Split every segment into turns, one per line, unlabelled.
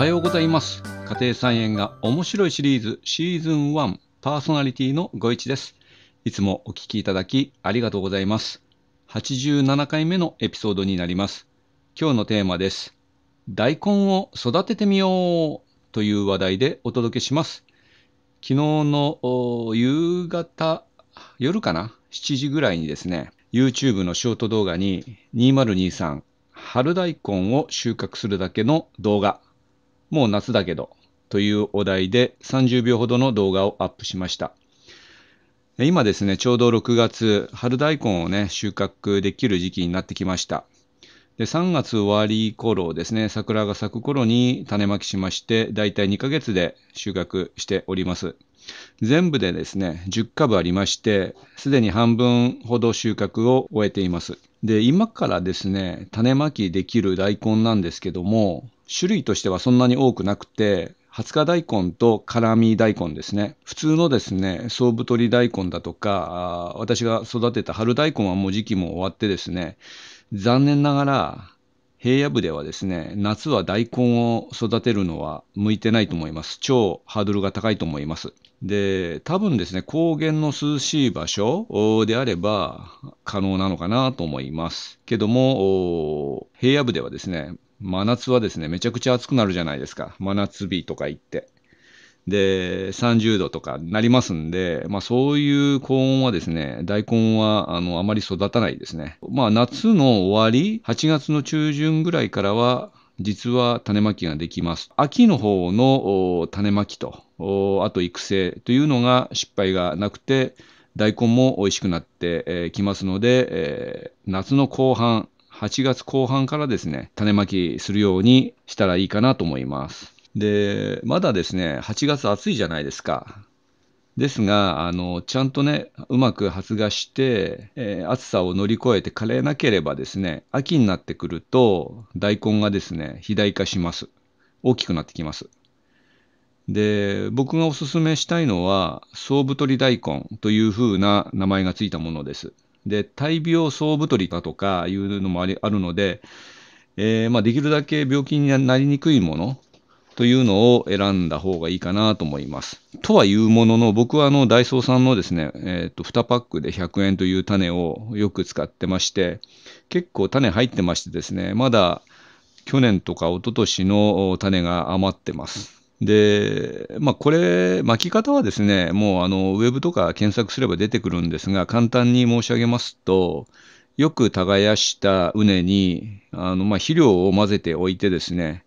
はようございます家庭菜園が面白いシリーズシーズン1パーソナリティのご一ですいつもお聞きいただきありがとうございます87回目のエピソードになります今日のテーマです大根を育ててみようという話題でお届けします昨日の夕方夜かな7時ぐらいにですね YouTube のショート動画に2023春大根を収穫するだけの動画もう夏だけど、というお題で30秒ほどの動画をアップしました。今ですね、ちょうど6月、春大根をね、収穫できる時期になってきました。で3月終わり頃ですね、桜が咲く頃に種まきしまして、だいたい2ヶ月で収穫しております。全部でですね、10株ありまして、すでに半分ほど収穫を終えています。で、今からですね、種まきできる大根なんですけども、種類としてはそんなに多くなくて、20日大根と辛味大根ですね。普通のですね、総太り大根だとか、私が育てた春大根はもう時期も終わってですね、残念ながら平野部ではですね、夏は大根を育てるのは向いてないと思います。超ハードルが高いと思います。で、多分ですね、高原の涼しい場所であれば可能なのかなと思います。けども、平野部ではですね、真夏はですね、めちゃくちゃ暑くなるじゃないですか。真夏日とか言って。で、30度とかなりますんで、まあそういう高温はですね、大根はあのあまり育たないですね。まあ夏の終わり、8月の中旬ぐらいからは、実は種まきができます。秋の方の種まきと、あと育成というのが失敗がなくて、大根も美味しくなってきますので、夏の後半、8月後半からですね、種まきするようにしたらいいかなと思います。で、まだですね、8月暑いじゃないですか。ですが、あのちゃんとね、うまく発芽して、えー、暑さを乗り越えて枯れなければですね、秋になってくると、大根がですね、肥大化します。大きくなってきます。で、僕がおすすめしたいのは、総太り大根というふうな名前がついたものです。で、大病総太りだとかいうのもありあるので、えー、まあ、できるだけ病気になりにくいものというのを選んだ方がいいかなと思います。とはいうものの、僕はあのダイソーさんのですね、えー、と2パックで100円という種をよく使ってまして、結構種入ってましてですね、まだ去年とか一昨年の種が余ってます。で、まあ、これ、巻き方はですね、もうあのウェブとか検索すれば出てくるんですが、簡単に申し上げますと、よく耕した畝にあの、まあ、肥料を混ぜておいてですね、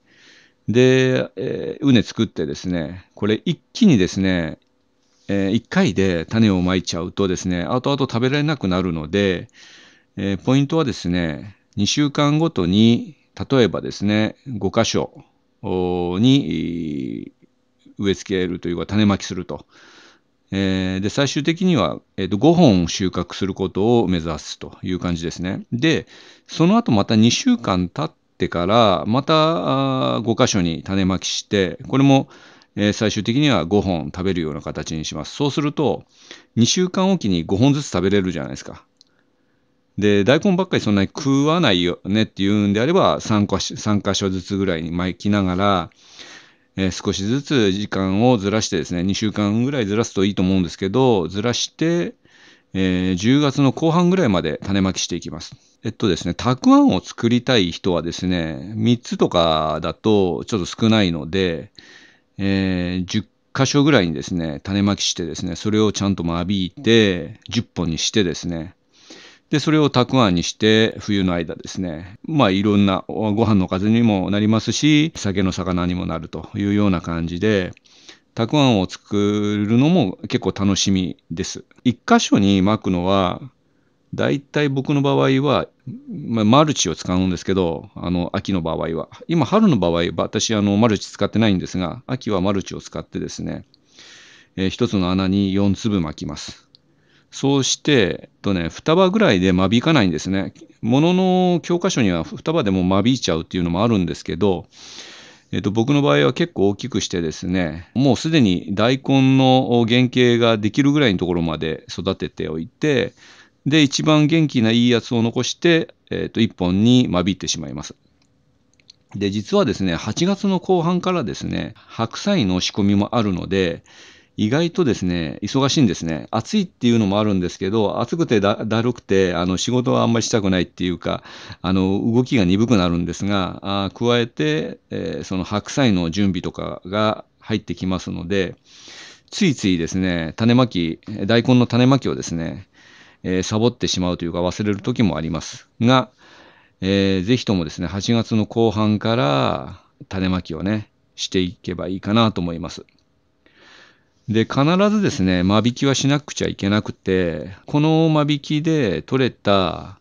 で、えー、畝作ってですね、これ一気にですね、えー、1回で種をまいちゃうとですね、後々食べられなくなるので、えー、ポイントはですね、2週間ごとに、例えばですね、5箇所、に植え付けるというか種まきすると。えー、で最終的には、えー、と5本収穫することを目指すという感じですね。でその後また2週間経ってからまた5箇所に種まきしてこれも、えー、最終的には5本食べるような形にします。そうすると2週間おきに5本ずつ食べれるじゃないですか。で、大根ばっかりそんなに食わないよねっていうんであれば、3か所所ずつぐらいに巻きながら、えー、少しずつ時間をずらしてですね、2週間ぐらいずらすといいと思うんですけど、ずらして、えー、10月の後半ぐらいまで種まきしていきます。えっとですね、たくあんを作りたい人はですね、3つとかだとちょっと少ないので、えー、10箇所ぐらいにですね、種まきしてですね、それをちゃんと間引いて、10本にしてですね、で、それをたくあんにして、冬の間ですね、まあいろんなご飯のおかずにもなりますし、酒の魚にもなるというような感じで、たくあんを作るのも結構楽しみです。一箇所に巻くのは、だいたい僕の場合は、まあ、マルチを使うんですけど、あの、秋の場合は。今、春の場合、私、あの、マルチ使ってないんですが、秋はマルチを使ってですね、えー、一つの穴に4粒巻きます。そうして、えっとね、双葉ぐらいで間引かないんですね。ものの教科書には双葉でも間引いちゃうっていうのもあるんですけど、えっと、僕の場合は結構大きくしてですね、もうすでに大根の原型ができるぐらいのところまで育てておいて、で、一番元気ないいやつを残して、えっと、一本に間引いてしまいます。で、実はですね、8月の後半からですね、白菜の仕込みもあるので、意外とですね、忙しいんですね。暑いっていうのもあるんですけど、暑くてだだるくて、あの仕事はあんまりしたくないっていうか、あの動きが鈍くなるんですが、あ加えて、えー、その白菜の準備とかが入ってきますので、ついついですね、種まき、大根の種まきをですね、えー、サボってしまうというか忘れる時もありますが、えー、ぜひともですね、8月の後半から種まきをね、していけばいいかなと思います。で、必ずですね、間引きはしなくちゃいけなくて、この間引きで取れた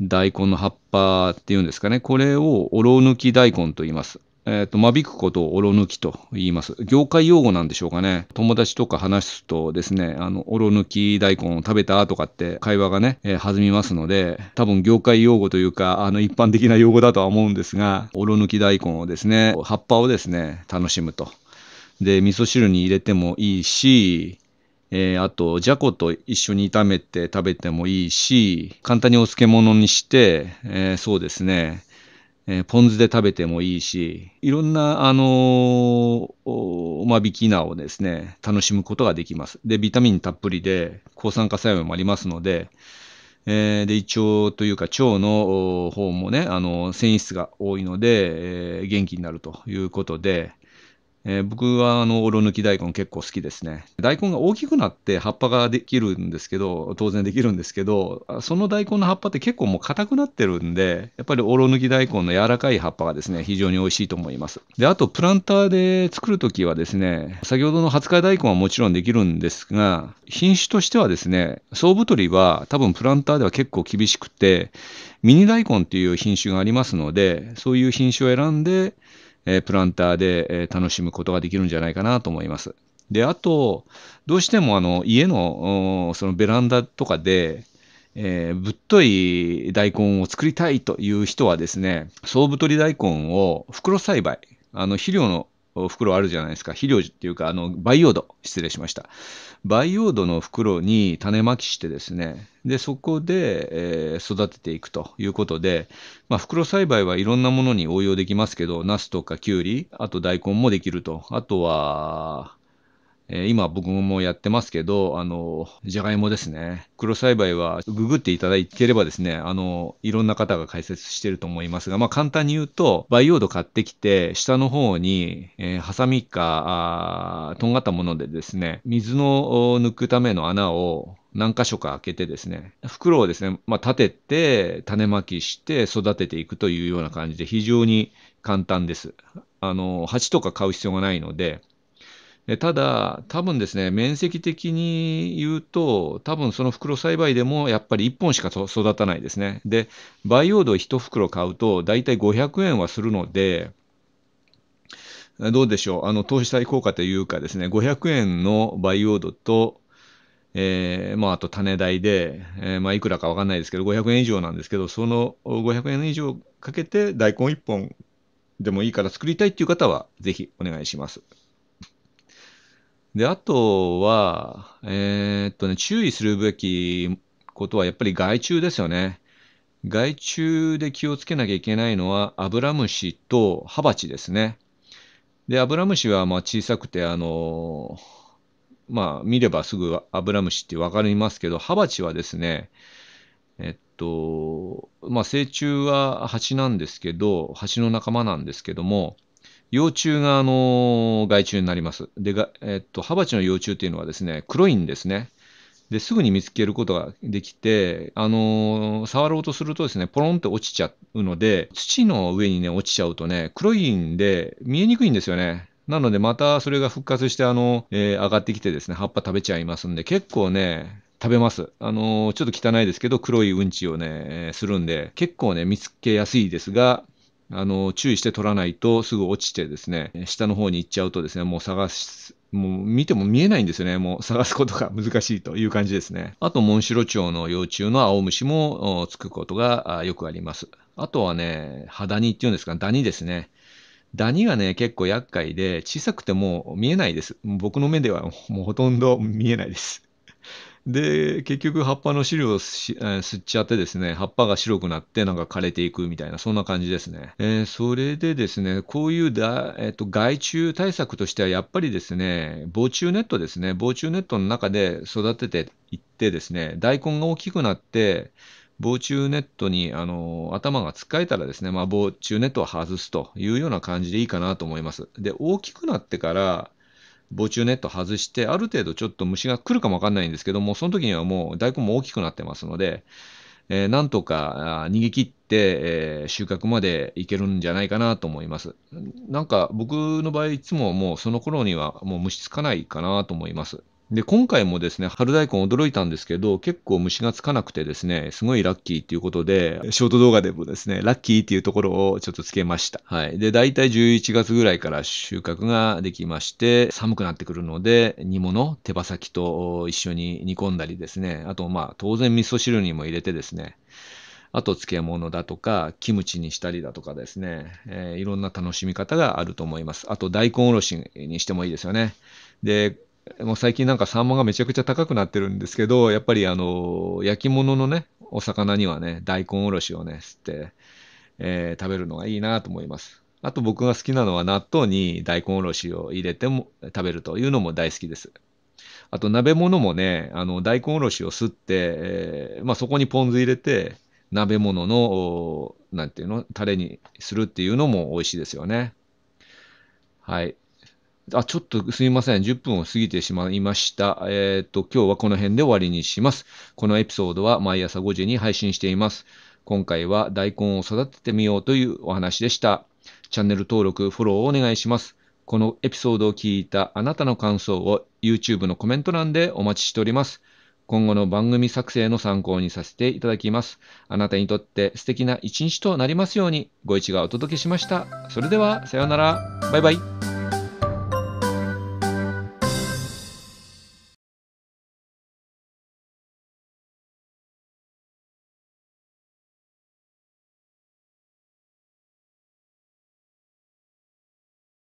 大根の葉っぱっていうんですかね、これをおろ抜き大根と言います。えっ、ー、と、間引くことをおろ抜きと言います。業界用語なんでしょうかね。友達とか話すとですね、あの、おろ抜き大根を食べたとかって会話がね、えー、弾みますので、多分業界用語というか、あの、一般的な用語だとは思うんですが、おろ抜き大根をですね、葉っぱをですね、楽しむとで、味噌汁に入れてもいいし、えー、あと、じゃこと一緒に炒めて食べてもいいし、簡単にお漬物にして、えー、そうですね、えー、ポン酢で食べてもいいし、いろんな、あのー、まびき菜をですね、楽しむことができます。で、ビタミンたっぷりで、抗酸化作用もありますので、えー、で、胃腸というか腸の方もね、あの繊維質が多いので、え元気になるということで、えー、僕はあのオロ抜き大根結構好きですね。大根が大きくなって葉っぱができるんですけど、当然できるんですけど、その大根の葉っぱって結構もう硬くなってるんで、やっぱりオロ抜き大根の柔らかい葉っぱがですね、非常に美味しいと思います。で、あとプランターで作る時はですね、先ほどの20日大根はもちろんできるんですが、品種としてはですね、総太りは多分プランターでは結構厳しくて、ミニ大根っていう品種がありますので、そういう品種を選んで、えプランターで、え楽しむことができるんじゃないかなと思います。で、あと、どうしてもあの家のそのベランダとかで、えー、ぶっとい大根を作りたいという人はですね、総太り大根を袋栽培、あの肥料の袋あるじゃないですか。肥料っていうか、あの、培養土、失礼しました。培養土の袋に種まきしてですね、で、そこで、えー、育てていくということで、まあ、袋栽培はいろんなものに応用できますけど、ナスとかキュウリ、あと大根もできると。あとは、えー、今僕もやってますけど、あの、じゃがいもですね。黒栽培はググっていただければですね、あの、いろんな方が解説してると思いますが、まあ簡単に言うと、培養土買ってきて、下の方に、えー、ハサミか、とんがったものでですね、水の抜くための穴を何箇所か開けてですね、袋をですね、まあ、立てて、種まきして育てていくというような感じで、非常に簡単です。あの、鉢とか買う必要がないので、えただ、多分ですね、面積的に言うと、多分その袋栽培でもやっぱり1本しか育たないですね。で、培養土1袋買うと、大体500円はするので、どうでしょう、あの投資対効果というかですね、500円の培養土と、えー、まあ、あと種代で、えー、まあ、いくらか分かんないですけど、500円以上なんですけど、その500円以上かけて大根1本でもいいから作りたいっていう方は、ぜひお願いします。で、あとは、えーっとね、注意するべきことはやっぱり害虫ですよね。害虫で気をつけなきゃいけないのは、アブラムシとハバチですね。で、アブラムシはまあ小さくて、あのまあ、見ればすぐアブラムシってわかりますけど、ハバチはですね、えっと、まあ、成虫は蜂なんですけど、蜂の仲間なんですけども、幼虫が、あの、害虫になります。で、がえっと、ハバチの幼虫っていうのはですね、黒いんですね。で、すぐに見つけることができて、あの触ろうとするとですね、ポロンって落ちちゃうので、土の上にね、落ちちゃうとね、黒いんで、見えにくいんですよね。なので、またそれが復活して、あの、えー、上がってきてですね、葉っぱ食べちゃいますんで、結構ね、食べます。あのー、ちょっと汚いですけど、黒いうんちをね、するんで、結構ね、見つけやすいですが、あの、注意して取らないとすぐ落ちてですね、下の方に行っちゃうとですね、もう探す、もう見ても見えないんですよね。もう探すことが 難しいという感じですね。あと、モンシロチョウの幼虫の青虫もつくことがよくあります。あとはね、ハダニっていうんですか、ダニですね。ダニがね、結構厄介で、小さくても見えないです。僕の目ではもうほとんど見えないです。で、結局葉っぱの汁をえー、吸っちゃってですね、葉っぱが白くなってなんか枯れていくみたいな、そんな感じですね。えー、それでですね、こういうだ、えーと、害虫対策としてはやっぱりですね、防虫ネットですね、防虫ネットの中で育てていってですね、大根が大きくなって、防虫ネットにあの頭がつっかえたらですね、まあ、防虫ネットを外すというような感じでいいかなと思います。で、大きくなってから、防虫ネット外して、ある程度ちょっと虫が来るかもわかんないんですけども、その時にはもう大根も大きくなってますので、えー、なんとか逃げ切って、えー、収穫までいけるんじゃないかなと思います。なんか僕の場合いつももうその頃にはもう虫つかないかなと思います。で、今回もですね、春大根驚いたんですけど、結構虫がつかなくてですね、すごいラッキーっていうことで、ショート動画でもですね、ラッキーっていうところをちょっとつけました。はい。で、だいたい11月ぐらいから収穫ができまして、寒くなってくるので、煮物、手羽先と一緒に煮込んだりですね、あとまあ、当然味噌汁にも入れてですね、あと漬物だとか、キムチにしたりだとかですね、えー、いろんな楽しみ方があると思います。あと大根おろしにしてもいいですよね。で、もう最近なんかサンマがめちゃくちゃ高くなってるんですけど、やっぱりあの、焼き物のね、お魚にはね、大根おろしをね、吸って、えー、食べるのがいいなと思います。あと僕が好きなのは納豆に大根おろしを入れても食べるというのも大好きです。あと鍋物もね、あの大根おろしを吸って、えー、まあ、そこにポン酢入れて、鍋物の、なんていうの、タレにするっていうのも美味しいですよね。はい。あ、ちょっとすみません。10分を過ぎてしまいました。えっ、ー、と、今日はこの辺で終わりにします。このエピソードは毎朝5時に配信しています。今回は大根を育ててみようというお話でした。チャンネル登録、フォローをお願いします。このエピソードを聞いたあなたの感想を YouTube のコメント欄でお待ちしております。今後の番組作成の参考にさせていただきます。あなたにとって素敵な一日となりますように、ご一がお届けしました。それでは、さようなら。バイバイ。